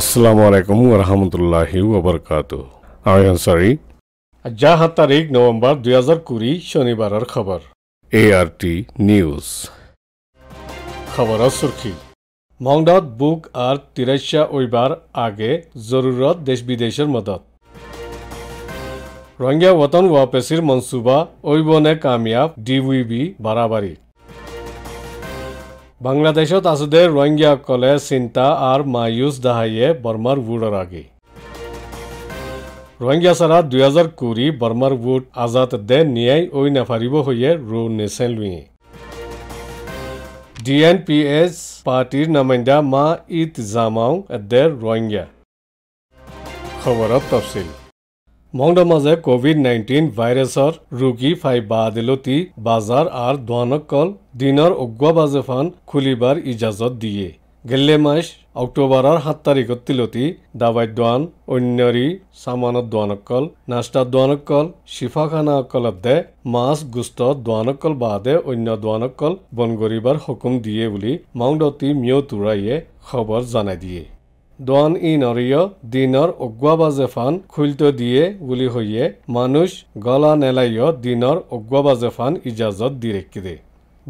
আসসালামু আলাইকুম রহমতুল্লাহি ওবরকাত আমি আনসারি যাহা তারিখ নভেম্বর দুই হাজার কুড়ি শনিবারের খবর এ আর টি নিউজ খবরের সুরখি মংডত বুক আর তিরাশা ওইবার আগে জরুরত দেশ বিদেশের মদত রোহিঙ্গা ওতন ওয়াপেসির মনসুবা ওইবনে কামিয়াব ডিউইবি বাড়াবাড়ি বাংলাদেশত আছোঁতে ৰোহিংগীয়াসকলে চিন্তা আৰু মায়ুচ দাহাইয়ে বৰ্মাৰ বুৰ আগে ৰোহিংগীয়া চাৰা দুহেজাৰ কুৰি বৰ্মাৰ বুট আজাদ দে নিয়াই ঐ নাফাৰিব হৈয়ে ৰু নেচেলুৱে ডি এন পি এছ পাৰ্টীৰ নামাইণ্ডা মা ইট জামাও দে ৰোহিংগীয়া খবৰত তফচিল মংডৰ মাজে কভিড নাইণ্টিন ভাইৰাছৰ ৰোগী ফাইবা আদালতি বাজাৰ আৰু দোৱানকল দিনৰ উগোৱা বাজেফান খুলিবাৰ ইজাজত দিয়ে গেল্লে মাহ অক্টোবৰৰ সাত তাৰিখত তিলতি দাবাই দোৱান অন্যৰী চামানত দোৱানকল নাষ্টা দোৱানকল চিফাখানা দে মাছ গুষ্ট দোৱানকল বাদে অন্য দোৱানকল বনগৰিবাৰ সকুম দিয়ে বুলি মাউণ্ডতি মিয় তুৰাইয়ে খবৰ জনাই দিয়ে দোৱান ই নৰিয় দিনৰ অগুৱাবাজেফান খুলিত দিয়ে বুলি হৈয়ে মানুহ গলা নেলাইয় দিনৰ অগুৱাবাজেফান ইজাজত দিৰেকিৰে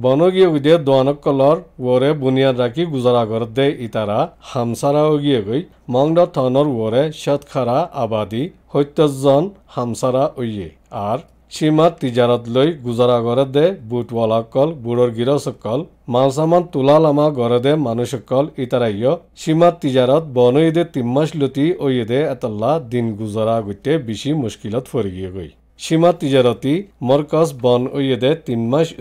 বনগীয় উদে দোৱানক কলৰ ওৱৰে বুনিয়াদ ৰাখি গুজৰা ঘৰত দে ইতাৰা হামচাৰাগিয়ে গৈ মংগ থনৰ ওৱৰে শ্বৎখাৰা আবাদী সত্যজন হামচাৰা ঐয়ে আৰু सीमा तिजारत लै गुजरा गरे बुटवाल बुढर गिरजकल मा तलालमा गे मुस इतरा सीम तिजारत बन ऊदे तिन मस लुटी दे ए दिन गुजरागत बिसी मुस्किल फर गै सीमा तिजारती मर्र्कस बन ऊयदे तिन मस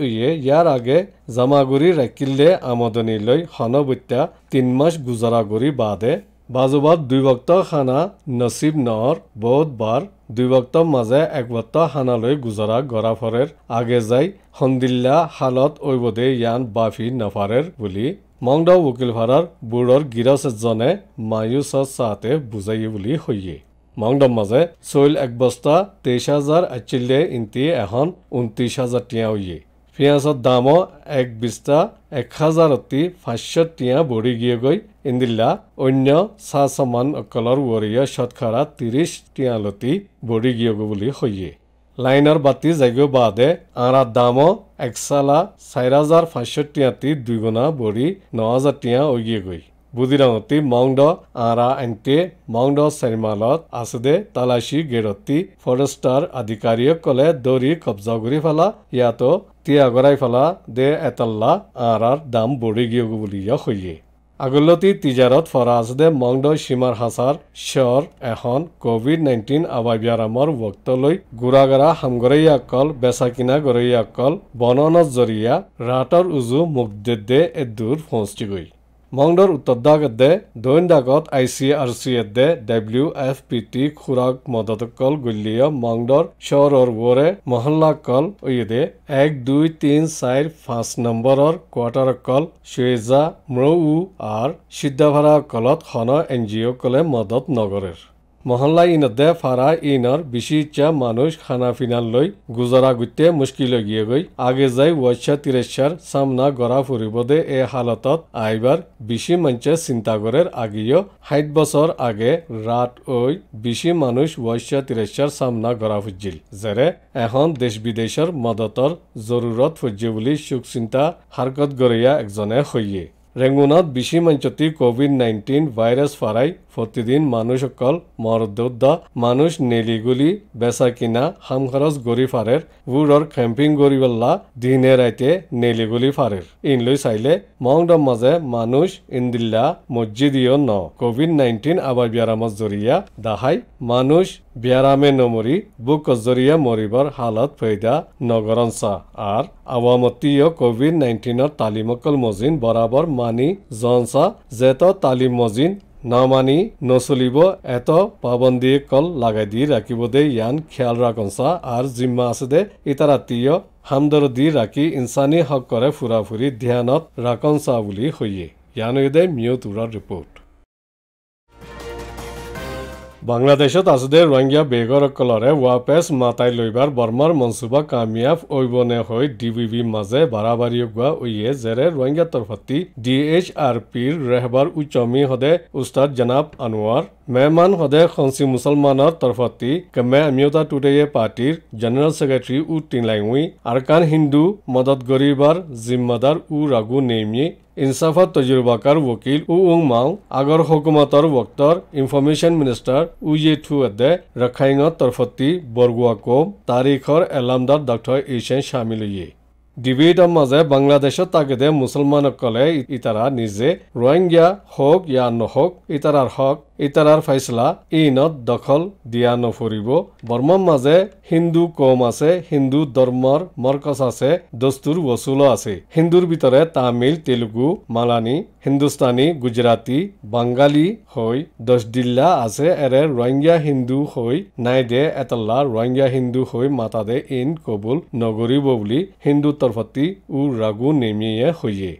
यार आगे जमागुरी राकले आमदनी तिन गुजारा गुजरागु बादे বাজুবাদ দুইভক্ত খানা নচিব নহৰ বহুত বাৰ দুইভক্তৰ মাজে একভক্ত খানালৈ গুজৰা গৰাফৰে আগে যাই সন্দিল্লা শালত ঐবদে ইয়ান বাফি নফাৰে বুলি মংদ উকিলভাৰাৰ বোৰৰ গিৰজজনে মায়ুচত চাহে বুজাই বুলি সৈয়ে মংদম মাজে চৈল একবস্তা তেইছ হাজাৰ আচিল্লে ইন্তি এখন ঊনত্ৰিছ হাজাৰ টিয়াউয়ে ফিয়াঁচৰ দামো এক বিশটা এক হাজাৰ অতি পাঁচশ টিয়া বঢ়ি গিয়েগৈ ইন্দিলা অন্য চাহ চমান অকলৰ ৱৰিয় শতকৰা ত্ৰিশ টিয়ালতি বঢ়ি গিয়েগ বুলি সৈয়ে লাইনৰ বাতি জাগিব বাদে আঁৰা দামো একচালা চাৰি হাজাৰ পাঁচশ টিয়াতি দুগুণা বঢ়ি ন হাজাৰ টিয়া অগিয়েগৈ বুদিৰাঙতি মাউণ্ড আৰা এণ্টে মাউণ্ড চাৰিমালত আছে দে তালাচী গেৰতি ফৰেষ্টাৰ আধিকাৰীয়ে ক'লে দৌৰি কব্জা কৰি পেলা ইয়াতো তিয়া আগৰাই ফলা দে এতল্লা আৰ আৰ দাম বঢ়ি গিয়ে বুলিয়া সৈয়ে আগলতি তিজাৰত ফৰাজ দে মংদৈ সীমাৰ হাছাৰ শ্বৰ এখন কভিড নাইণ্টিন আবাব্যাৰামৰ ভক্তলৈ গুৰাগৰা হামগৰীয়া কল বেচা কিনা গৰীয়া কল বননত ৰাতৰ উজু মুগ্ধে দে এ দূৰ মংডৰ উত্তৰদাক দে দৈনদাকত আই চি আৰ চি এ দে ডাব্লিউ এফ পি টি খুৰাক মদত কল গুলিয় মংডৰ চহৰৰ ৱৰে মহল্লা কল ঐদে এক দুই তিন চাৰি পাঁচ নম্বৰৰ কোৱাৰ্টাৰ কল চুৱেজা মৌ আৰ সিদ্ধভাৰা কলত সন এন জি অ' কলে মদত নগৰৰ মহল্লাই ইনতে ফাৰা ইনৰ বিচি ইচ্ছা মানুহ খানা পিনালৈ গুজৰা গোটে মুস্কিল গিয়ে গৈ আগে যাই ৱৰ্ষা তিৰেশ্বৰ চামনা গৰা ফুৰিব দে এই হালতত আইবাৰ বিচি মঞ্চে চিন্তা কৰে আগিয় সাত বছৰ আগে ৰাত ঐ বিচি মানুহ ৱৰ্ষা তিৰেশ্বৰ চামনা গৰা ফুজিল যেৰে এখন দেশ বিদেশৰ মদতৰ জৰুৰত ফুজে বুলি সুখ চিন্তা হাৰকত গৰিয়া একজনে সৈয়ে ৰেঙুনাত বিশি মঞ্চতি কোভিড নাইণ্টিন ভাইৰাছ ফাৰাই প্ৰতিদিন মানুহসকল মৰদুদ্দা মানুষ নেলিগুলি বেচা কিনা হাম খৰচ গৰি ফাৰেৰ উৰৰ কেম্পিং গৰিবল্লা দিনে ৰাইতে নেলিগুলি ফাৰেৰ ইনলৈ চাইলে মংডম মাজে মানুষ ইন্দিল্লা মছজিদিয় ন কোভিড নাইণ্টিন আবাৰ ব্যাৰামত জৰিয়া দাহাই মানুষ বেয়াৰামে নমৰি বুক জৰিয়া মৰিবাৰ হালত ফেদা নগৰনসা আৰ আৱামতীয় কোভিড নাইন্টিনেৰ তালিমকল মজিন বৰাবৰ মানি জনসা যেত তালিম মজিন নমানি নচলিব এত পাবন্দী কল লাগাই দি রাখিব দে ইয়ান খেয়াল রাখনসা আর জিম্মা আছে দে ইতারাতীয় হামদর দি রাখি ইনসানি ফুৰা ফুৰি ধ্যানত ৰাখনসা বলে হইয়ে ইয়ানুদে মিউতুৰাৰ ৰিপৰ্ট বাংলাদেশত আজদে ৰোহিঙ্গা বেগৰ কলৰে ৱাপেচ মাতাই লৈবাৰ বৰ্মাৰ মনচুবা কামিয়াব ঐবনে হৈ ডি বি বিৰ মাজে বাৰাবাৰী গোৱা উইয়ে জেৰে ৰোহিঙ্গা তৰফতি ডি এইচ আৰ পিৰ ৰেহবাৰ উচমি সদে উস্তাদ জনাব আনোৱাৰ মেহমান সদে সঞ্চি মুছলমানৰ তৰফতি কমে আমিয়তা টুডেয়ে পাৰ্টিৰ জেনেৰেল ছেক্ৰেটাৰী উ টিলাইউই আৰকান হিন্দু মদত গৰিবাৰ জিম্মাদাৰ উ ৰাগু নেমি ইনচাফত তজুৰ্বাকাৰ ৱকীল উ উং মাও আগৰ হকুমতৰ বক্তৰ ইনফৰমেশ্যন মিনিষ্টাৰ উ জে থু এডে ৰখাইঙৰ তৰফতি বৰগুৱা কোম তাৰিখৰ এলামদাৰ ডক্টৰ ইছেন চামিল ডিবেটৰ মাজে বাংলাদেশত তাকেদে মুছলমানসকলে ইতাৰা নিজে ৰোহিংগীয়া হওক য়া নহওক ইতাৰাৰ হক ইতাৰাৰ ফাইচলা ইনত দখল দিয়া নফৰিব বৰ্মৰ মাজে হিন্দু কম আছে হিন্দু ধৰ্মৰ মৰ্কচ আছে দস্তুৰ বসুলো আছে হিন্দুৰ ভিতৰে তামিল তেলেগু মালানী হিন্দুস্তানী গুজৰাটী বাংগালী হৈ দশদিল্লা আছে এৰে ৰোহিংগা হিন্দু হৈ নাই দে এতলা ৰোহিংগা হিন্দু হৈ মাতা দে ইন কবুল নগৰিব বুলি হিন্দু তৰফতি উ ৰাগু নেমিয়ে হৈয়ে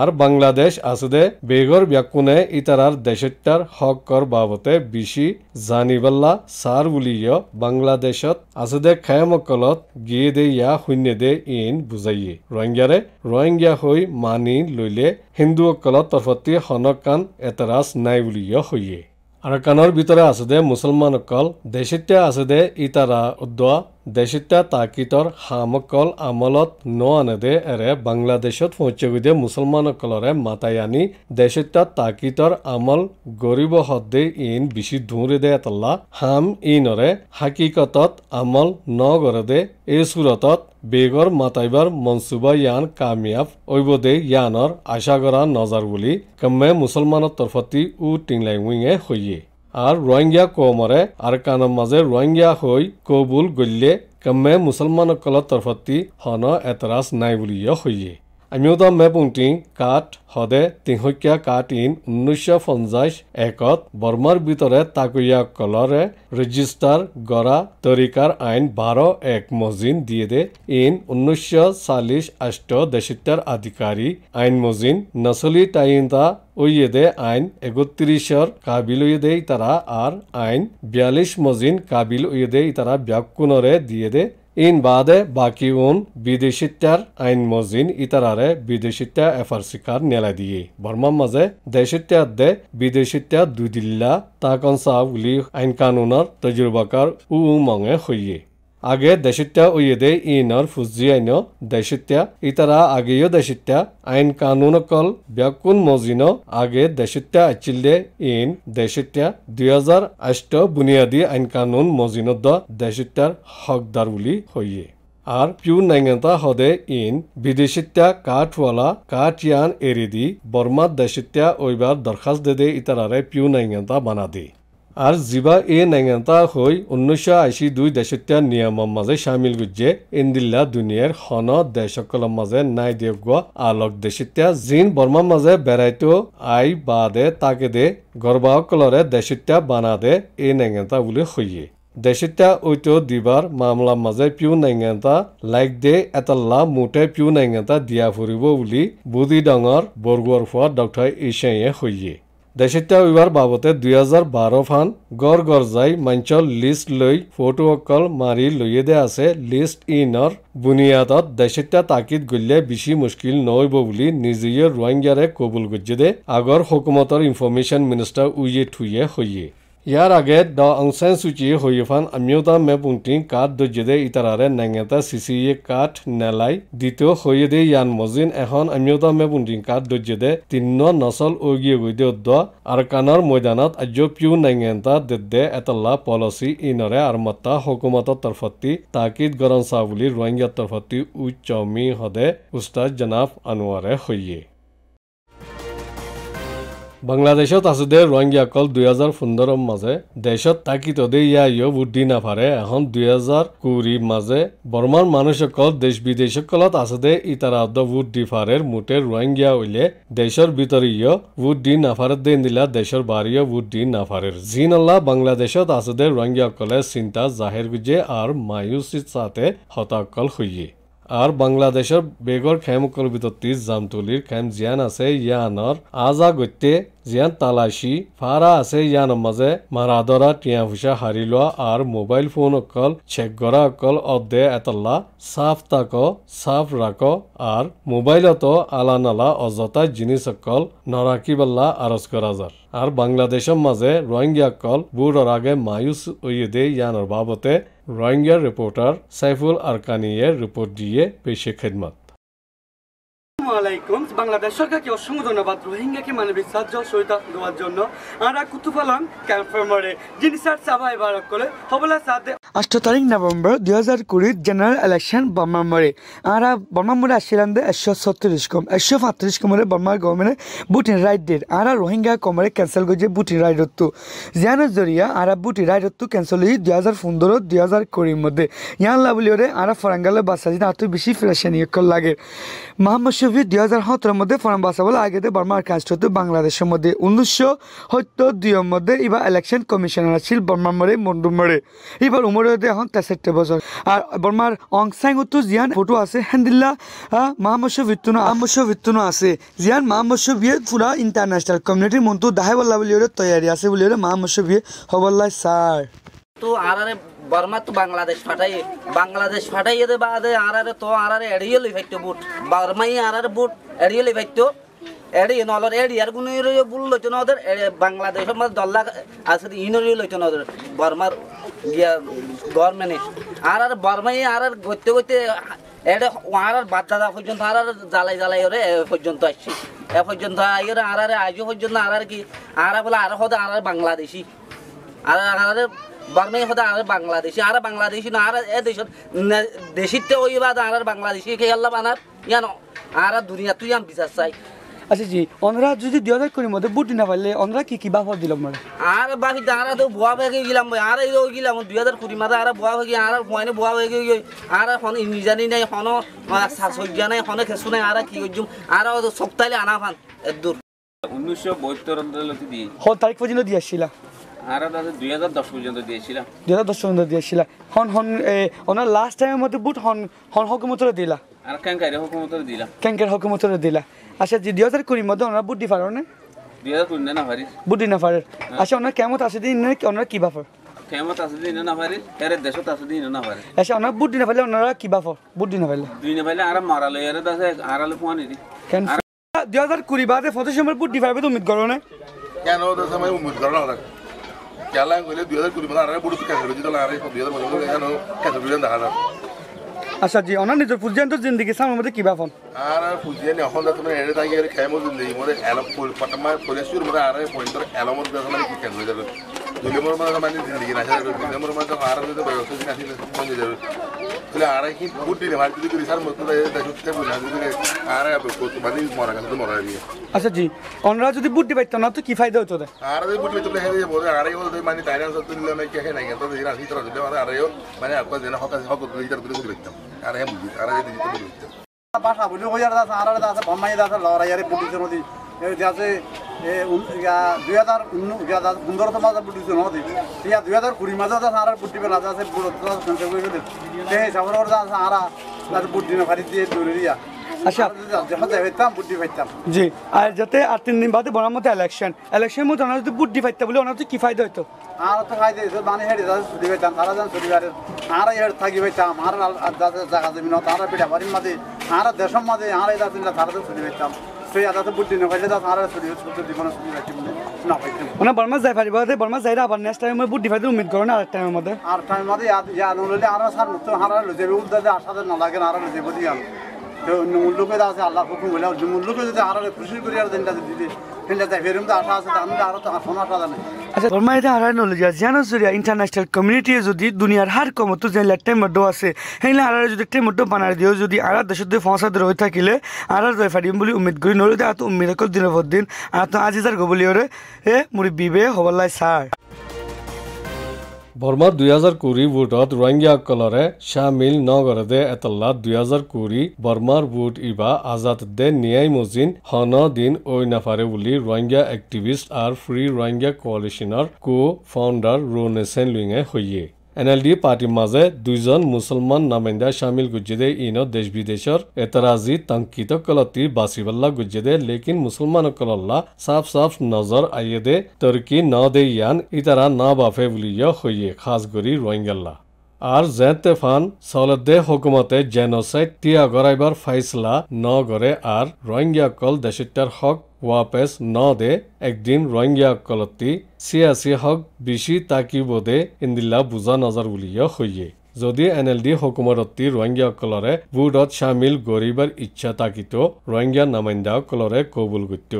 আর বাংলাদেশ আসুদে বেগর ব্যাকুনে ইতারার দেশেটার হকর বাবতে বিশি জানিবল্লা সার বুলিয় বাংলাদেশত আসুদে খায়ামকলত গিয়ে দে ইয়া শূন্য দে ইন বুঝাইয়ে রোহিঙ্গারে রোহিঙ্গা হই মানি লইলে হিন্দুসকলত কলত তরফতি হনকান এতরাস নাই বুলিয় হইয়ে আৰাকানৰ ভিতৰত আছে দে মুছলমানসকল দেশেতীয়া আছে দে ইতাৰা উদ্দোৱা দেশিতা তাকিতৰ হামকল আমলত ন আনেদে এৰে বাংলাদেশত ফৌচেবিদে মুসলমান কলৰে মাতাই আনি দেশিতা তাকিতৰ আমল গৰিব হদ্দে ইন বিশি ধুৰে দে তল্লা হাম ইনৰে হাকিকতত আমল ন গৰে দে এ সুৰতত বেগৰ মাতাইবাৰ মনসুবা ইয়ান কামিয়াব ঐবদে ইয়ানৰ আশা কৰা নজাৰ বলি কমে মুছলমানৰ তৰফতি উ টিংলাইউয়িংয়ে হইয়ে আৰ ৰোহিঙ্গা কমৰে আৰ কানেৰ মাজে ৰোহিংগা হৈ কবুল গল্লে কমে মুসলমানকল তৰফতি হন এতৰাজ নাই বলিয়া হইয়ে আমিউদা মেপুংটিং কাঠ হদে তিনহকীয়া কাঠ ইন উনৈশ পঞ্চাশ একত বর্মার ভিতরে তাকুইয়া কলরে রেজিস্টার গড়া তরিকার আইন বারো এক মজিন দিয়ে দে ইন উনৈশ চাল্লিশ আষ্ট দেশিত্যার আধিকারী আইন মজিন নসলি টাইন্দা দে আইন একত্রিশর কাবিল ওয়েদেই তারা আর আইন বিয়াল্লিশ মজিন কাবিল ওয়েদেই তারা ব্যাকুণরে দিয়ে দে این بعده باقی اون بیدیشیتر این موزین ایتراره بیدیشیتر افرسیکار نیلدیه برمان مزه دیشیتر ده بیدیشیتر دودیلا تاکن ساولی این قانونر تجربه کار او مانگه خویه আগে দেশিত্যা উইয়েদে ইনর ফুজি আইন দেশিত্যা ইতারা আগেও দেশিত্যা আইন কানুন কল ব্যাকুন মজিন আগে দেশিত্যা আচিল্লে ইন দেশিত্যা দুই হাজার আষ্ট বুনিয়াদী আইন কানুন মজিন দ দেশিত্যার হকদার বলি হইয়ে আর পিউ নাইঙ্গতা হদে ইন বিদেশিত্যা কাঠওয়ালা কাঠিয়ান এরিদি বর্মা দেশিত্যা ওইবার দরখাস্ত দে দে ইতারারে পিউ নাইঙ্গতা বানা দে আর জিবা এ নেঙেতা হই উনিশশো আশি দুই দেশত্যা নিয়মের মাঝে সামিল গুজে ইন্দিল্লা দুনিয়ার হন দেশসকলের মাঝে নাই দেবগ আলোক দেশিত্যা জিন বর্মার মাঝে বেড়াইতো আই বা দে তাকে দে গর্বাসকলরে দেশিত্যা বানা দে এ নেঙেতা বলে হইয়ে দেশিত্যা ঐত দিবার মামলার মাজে পিউ নাইঙাতা লাইক দে এতাল্লা মুঠে পিউ নাইঙাতা দিয়া ফুরিব বুলি বুধি ডাঙৰ বরগুয়ার খোৱা ডক্টর ইছাইয়ে হইয়ে দেশিতা উইভাৰ বাবতে দুহেজাৰ বাৰ ফান গড় গড় যাই মঞ্চৰ লিষ্ট লৈ ফটো অকল মাৰি লৈয়ে দে আছে লিষ্ট ইনৰ বুনিয়াদত দেশিতা তাকিত গলিয়াই বেছি মুস্কিল নহব বুলি নিজেই ৰোহিংগাৰে কবুল গজ্জে দে আগৰ হকুমতৰ ইনফৰমেশ্যন মিনিষ্টাৰ উইয়ে থুয়ে সৈয়ে ရရာဂက်ဒေါအောင်ဆန်းစုကြည်ဟိုယဖန်အမျိုးသားမဲပုန်တင်ကတ်ဒဂျဒေအီတရာရဲနိုင်ငံသားစီစီယကတ်နလိုက်ဒီတိုဟိုယဒေယန်မိုဇင်အဟွန်အမျိုးသားမဲပုန်တင်ကတ်ဒဂျဒေတင်နောနဆလ်အိုဂီဂွေဒေဒေါအာကနာရ်မိုဒနတ်အဂျိုပီယူနိုင်ငံသားဒဒေအတလာပေါ်လစီအင်ရဲအာမတာဟုကူမတ်တာဖတ်တီတာကိဒဂရန်ဆာဝလီရွိုင်းယတ်တာဖတ်တီဥချောမီဟဒေဥစတာဂျနာဖ်အန်ဝါရဲဟိုယီ বাংলাদেশত আছো দে রোহিঙ্গিয়াকল দুই হাজার পনেরোর মাঝে দেশত থাকি তদে ইয়া ইয় বুদ্ধি নাফারে এখন দুই হাজার কুড়ির মাঝে বর্মার মানুষসকল দেশ বিদেশসকলত আছে দে ইতারা বুট বুদ্ধি ফারের মুঠে রোহিঙ্গিয়া উইলে দেশের ভিতর ইয় বুদ্ধি নাফারের দে নিলা দেশের বাড়িও বুদ্ধি নাফারের জিনাল্লা বাংলাদেশত আছে দে রোহিঙ্গিয়াকলে চিন্তা জাহের গুজে আর মায়ুসির সাথে হতাকল হইয়ে আর বাংলাদেশের বেগর খেমকর তিস জামতুলির খেম জিয়ান আছে ইয়ানর আজা গত্যে জিয়ান তালাশি ফারা আছে ইয়ান মাঝে মারাদরা টিয়া ফুসা হারি লওয়া আর মোবাইল ফোন অকল চেক গড়া অকল অর্ধে এতলা সাফ তাক সাফ রাক আর মোবাইলত আলা নালা অযথা জিনিস অকল বাল্লা আরজ করা যার আর বাংলাদেশের মাঝে রোহিঙ্গিয়া অকল বুড়র আগে মায়ুস উইয়ে দে ইয়ানর বাবতে রোহিঙ্গার রিপোর্টার সাইফুল আরকানিয়ের রিপোর্ট দিয়ে পেশে খেদমত আলাইকুম বাংলাদেশ সরকারকে অসংখ্য ধন্যবাদ রোহিঙ্গাকে মানবিক সাহায্য সহায়তা দেওয়ার জন্য আমরা কুতুফালাম ক্যাম্পফার্মারে যিনি স্যার সাবাই বারক করে হবলা সাথে আষ্ট তারিখ নভেম্বর দুই হাজার কুড়ির জেনারেল ইলেকশন মরে বার্মামরে আমরা মরে আসছিলাম যে একশো ছত্রিশ কম একশো পাঁত্রিশ কমরে বর্মার গভর্নমেন্টে বুটিন রাইট ডেট আমরা রোহিঙ্গা কমরে ক্যান্সেল করছে বুটিন রাইডত্ব হতো জরিয়া আমরা বুটিন রাইডত্ব হতো ক্যান্সেল হয়ে দুই হাজার পনেরো দুই হাজার কুড়ির মধ্যে ইয়ান লাভলিওরে আমরা ফরাঙ্গালে বাসা যেতে আরও বেশি ফ্রেশানিয়কর ইয়ে লাগে মোহাম্মদ শফি দুই হাজার সতেরো সতেরোর মধ্যে ফরাম বলে আগে বর্মার কাজ হতো বাংলাদেশের মধ্যে উনিশশো সত্তর দুইয়ের মধ্যে এবার ইলেকশন কমিশনার আছে বর্মার মরে মন্ডুমরে এবার উমর হতে এখন তেষট্টি বছর আর বর্মার অংসাং উত্তর জিয়ান ফটো আছে হ্যান্দিল্লা মাহমস্য ভিত্তুন আমস্য ভিত্তুন আছে জিয়ান মাহমস্য বিয়ে পুরা ইন্টারন্যাশনাল কমিউনিটির মন্তু দাহে বল্লা বলে তৈয়ারি আছে বলে মাহমস্য বিয়ে হবল্লা স্যার তো আর বর্মা তো বাংলাদেশ ফাটাই বাংলাদেশ ফাটাই এদের বাদে আর আরে তো আর আরে এড়িয়ে লই ফাইতো বুট বর্মাই আর বুট এড়িয়ে লই ফাইতো এড়িয়ে নলর এড়িয়ার রে বুল লইতো না ওদের বাংলাদেশের মধ্যে দল্লা আছে ইনরিয়ে লইতো না ওদের বর্মার গিয়া গভর্নমেন্ট আর আর বর্মাই আর আর গতে গতে এটা আর আর বাদ দাদা পর্যন্ত আর আর জ্বালাই জ্বালাই ওরে পর্যন্ত আসছি এ পর্যন্ত আই আর আর আজও পর্যন্ত আর আর কি আর বলে আর হতে আর আর বাংলাদেশি আর আর বার্মাই হতা আর বাংলাদেশি আর বাংলাদেশি না আর এ দেশত দেশিতে ওই বাদ আর বাংলাদেশি কে আল্লাহ বানার ইয়ান আর দুনিয়া তুই আম বিচার চাই আচ্ছা জি অনরা যদি দুই হাজার করি মধ্যে বুট না পারলে অনরা কি কি বাফ দিলাম মানে আর বাকি দাঁড়া তো বোয়া ভেগে গেলাম আর এই গেলাম দুই হাজার কুড়ি মাথা আর বোয়া ভেগে আর ফোনে বোয়া ভেগে গই আর হন ইঞ্জিনি নাই হন সাজসজ্জা নাই হন খেসু নাই আর কি করছুম আর সপ্তাহে আনা ফান এর দূর উনিশশো বহত্তর তারিখ পর্যন্ত দিয়ে আসছিলাম পর্যন্ত দিয়েছিলাম হন হন ওনার লাস্ট টাইমের মধ্যে বুট হন হন হকুমতরে দিলা আর কেঙ্কারে হকুমতরে দিলা কেঙ্কার হকুমতরে দিলা আচ্ছা যে দুই হাজার কুড়ির মধ্যে ওনারা বুট ডিফার অনেক দুই হাজার কুড়ি না ফারিস বুট না ফারের হ্যাঁ। আচ্ছা ওনার কেমত আছে দিন ওনারা কি বাফার কেমত আছে দিন না ফারিস এর দেশত আছে দিন না ফারিস আচ্ছা ওনার বুট না ফাইলে ওনারা কি বাফার বুট না ফাইলে দুই না ফাইলে আর মারালে এর দাসে আরালে ফোন দি কেন দুই হাজার কুড়ি বাদে ফটো সময় বুট ডিফার তুমি করো না কেন সময় উম্মত করো দুই হাজার কুড়ি মানে আড়াই বুড়ো ক্যান্সার হয়েছে তাহলে দুই হাজার পঁচিশ কেন ক্যান্সার হয়ে দেখা আচ্ছা জি অনার নিজের ফুজিয়ান তো জিন্দগি সাম আমাদের কিবা ফোন আর ফুজিয়ান এখন তো তুমি এড়ে থাকি আর খেয়ে মজুরি মরে এলম পটামা পরিয়াসুর মরে আর পয়েন্ট এলম মধ্যে কি ক্যান্সার হয়ে যাবে गुलमोरमध्ये माझी जिंदगी अशा गुलमोरमध्ये आराम व्यवस्थित नाही म्हणजे जरूर तुला आराखी खूप আচ্ছা জি অন্যরা যদি বুদ্ধি পাইতো না তো কি ফায়দা হতো আর বুদ্ধি তুলে হেরে যে বলে আড়াই বলে মানে তাইরা সব নাই তো দিরা মানে আপা যেন হকা হক তুলে ভিতর তুলে বুদ্ধি পাইতাম আর হ্যাঁ বুদ্ধি আর যদি বুদ্ধি পাইতাম বাসা বলি হইয়ার দাস আর দাস বম্মাই দাস লড়াইয়ারে বুদ্ধি করে যাতে দুই হাজার পোন্ধৰশ মাজত বুট দিছোঁ নহয় দুই হাজাৰ কুৰি মাজত সাৰা বুট দিব ৰাজা আছে বুট সেই হিচাপৰ সাৰা তাতে বুট দিব পাৰি দিয়ে দৌৰিয়া আচ্ছা। জি আর যাতে আর তিন দিন বাদে বনার মতো ইলেকশন ইলেকশনের মধ্যে বুদ্ধি ফাইতে বলে ওনার কি ফাইদা হইতো আর তো ফায়দা হইতো মানে হেঁটে যাতে ছুটি পাইতাম তারা যান ছুটি পারে আর হেঁটে থাকি পাইতাম আর যাতে জায়গা জমি না তারা পিঠা বাড়ির মাঝে আর দেশের মাঝে আর ছুটি পাইতাম মানে।, মানে বর্মা যাই পারিব বর্মা যাই আবার নেক্সট টাইম বুট ডিফাইতে উম্মিদ করো না আর টাইমের মধ্যে আর টাইম মধ্যে আর সার মতো হারা লই যাবে উদ্যাতে আসাতে নালাগে লাগে আর লই যাবো দিয়ে অন্য মূল্যকে আছে আল্লাহর হুকুম হলে যে যদি আরো খুশি করি আর দিনটা দিতে দিনটা তাই ফেরুম তো আশা আছে আমি আরো তো শোনা আশা জানে ফরমাইদা আচ্ছা, হারাই যদি দুনিয়ার হার কমত যেলা টেমডো আছে হেলা আরারে যদি টেমডো বানার দিও যদি আরা দেশত ফসাদ রই থাকিলে আরার জয় ফাডিম বলি উম্মিদ করি নলে আত উম্মিদ কল দিন ভর দিন আত আজিজার গবলিওরে এ মুড়ি বিবে হবলাই সার বৰ্মা দুহেজাৰ কুৰি ভোটত ৰোহিংগীয়াসকলৰে চামিল নগৰ দে এতলা দুহেজাৰ কুৰি বৰ্মাৰ ভোট ইবা আজাদ দে নিয়াই মজিন হন দিন ঐ নাফাৰে বুলি ৰোহিংগীয়া এক্টিভিষ্ট আৰু ফ্ৰী ৰোহিংগীয়া কোৱালিচনৰ কো ফাউণ্ডাৰ ৰোনেচেন লুইঙে সৈয়ে এন এল ডি পার্টির মাঝে দুইজন মুসলমান নামেন্দা সামিল গুজ্জেদে ইনো দেশ বিদেশর এতরাজি তাঙ্কিত কলতি বাসিবাল্লা গুজ্জেদে লেকিন মুসলমান কলল্লা সাফ সাফ নজর আইয়েদে তর্কি ন দে ইয়ান ইতারা না বাফে বলিয় হইয়ে খাস করি রোহিঙ্গাল্লা আৰ জেন্তেফান তেফান দে হকুমতে জেনোসাইড টিয়া গড়াইবাৰ ফাইসলা নগৰে আৰ ৰোহিঙ্গিয়াকল দেশিটাৰ হক ৱাপেচ ন দে একদিন ৰোহিঙ্গিয়াকলতি চিয়াচি হক বিচি তাকিব দে ইন্দিল্লা বুজা নজৰ বলিয় হইয়ে যদি এন এল ডি হকুমৰতি ৰোহিঙ্গিয়াকলৰে বুডত সামিল গৰিবাৰ ইচ্ছা তাকিত ৰোহিঙ্গিয়া নামাইন্দাকলৰে কবুল গত্য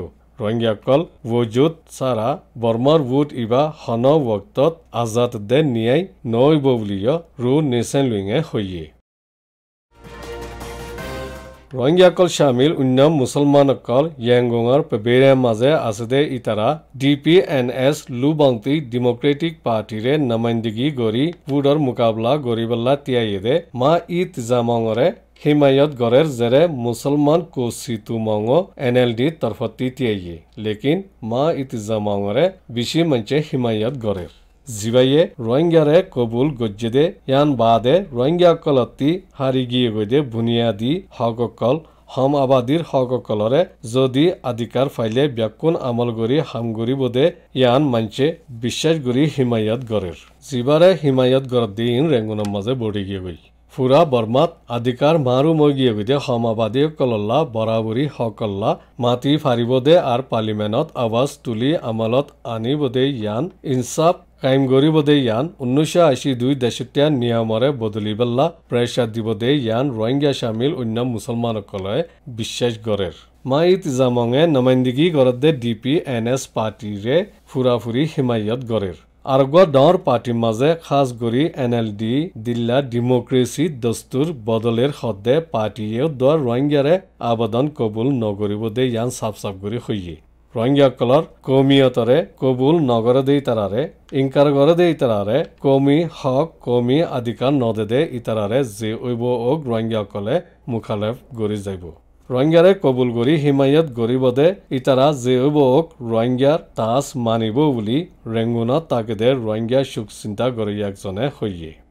ৰহিংগীসকল ৱজুত চাৰা বৰ্মৰ বুট ইবা হন বক্তত আজাদ দে নিয়াই নৈ বৌলীয় ৰু নেচেন লুইঙে সৈয়ে ৰহিংগীসকল চামিল অন্য মুছলমানসকল য়েংগুঙৰ পেবেৰে মাজে আছে দে ইতাৰা ডি পি এন এছ লুবংতি ডেমক্ৰেটিক পাৰ্টীৰে নমাইন্দগী কৰি বুডৰ মোকাবিলা কৰিবলা তিয়াইয়েদে মা ইত জামঙৰে হিমায়ত গড়ের জেরে মুসলমান কো সিতু মঙ্গ এনএলডি তরফ তিতিয়ে লেকিন মা ইতিজা মঙ্গরে বিশি মঞ্চে হিমায়ত গড়ের জিবাইয়ে রোহিঙ্গারে কবুল গজ্জেদে ইয়ান বাদে রোহিঙ্গা কলতি হারি গিয়ে গইদে বুনিয়াদি হককল হম আবাদীর হককলরে যদি আধিকার ফাইলে ব্যাকুন আমল গরি হামগুরি বোধে ইয়ান মঞ্চে বিশ্বাস গরি হিমায়ত গড়ের জিবারে হিমায়ত গড় দিন রেঙ্গুনের মাঝে বড়ি গিয়ে গই ফুৰা বৰ্মাত আধিকাৰ মাৰো মৰ্গীয়ে গৈতে সমাবাদী কলল্লা বৰাবৰী সকল্লা মাটি ফাৰিব দে আৰু পাৰ্লিমেণ্টত আৱাজ তুলি আমালত আনিব দে ইয়ান ইনচাফ কাইম কৰিব দে ইয়ান ঊনৈছশ আশী দুই দেশতীয়া নিয়মৰে বদলি পেলা প্ৰেছাৰ দিব দে ইয়ান ৰোহিংগা চামিল অন্য মুছলমানসকলে বিশ্বাস কৰে মাই জামঙে নমাইন্দিগি গড়ত দে ডি পি এন এছ পাৰ্টিৰে ফুৰা ফুৰি হিমায়ত গড়েৰ আৰু গোৱা ডাঙৰ পাৰ্টীৰ মাজে খাচ গুৰি এন এল ডি দিল্লা ডেমক্ৰেচি দস্তুৰ বদলিৰ সদে পাৰ্টীয়ে দুৱাৰ ৰোহিংগাৰে আবেদন কবুল নগৰিব দে ইয়ান চাফ চাফ কৰি শুয়ে ৰোহিংগাসকলৰ কমিয়তৰে কবুল নগৰে দে ইতাৰাৰে ইংকাৰগৰ দে ইতাৰাৰে কমি হক কমি আদিকাৰ নদে দে ইতাৰাৰে জে ঐব অগ ৰোহিংগাসকলে মুখালেফ গঢ়ি যাব ৰোহিংগাৰে কবুল কৰি হিমায়ত গৰিবদে ইতাৰা জেউবক ৰোহিংগাৰ তাজ মানিব বুলি ৰেংগুনত তাকেদে ৰোহিংগা শোক চিন্তা গৰিয়াকজনে সৈয়ে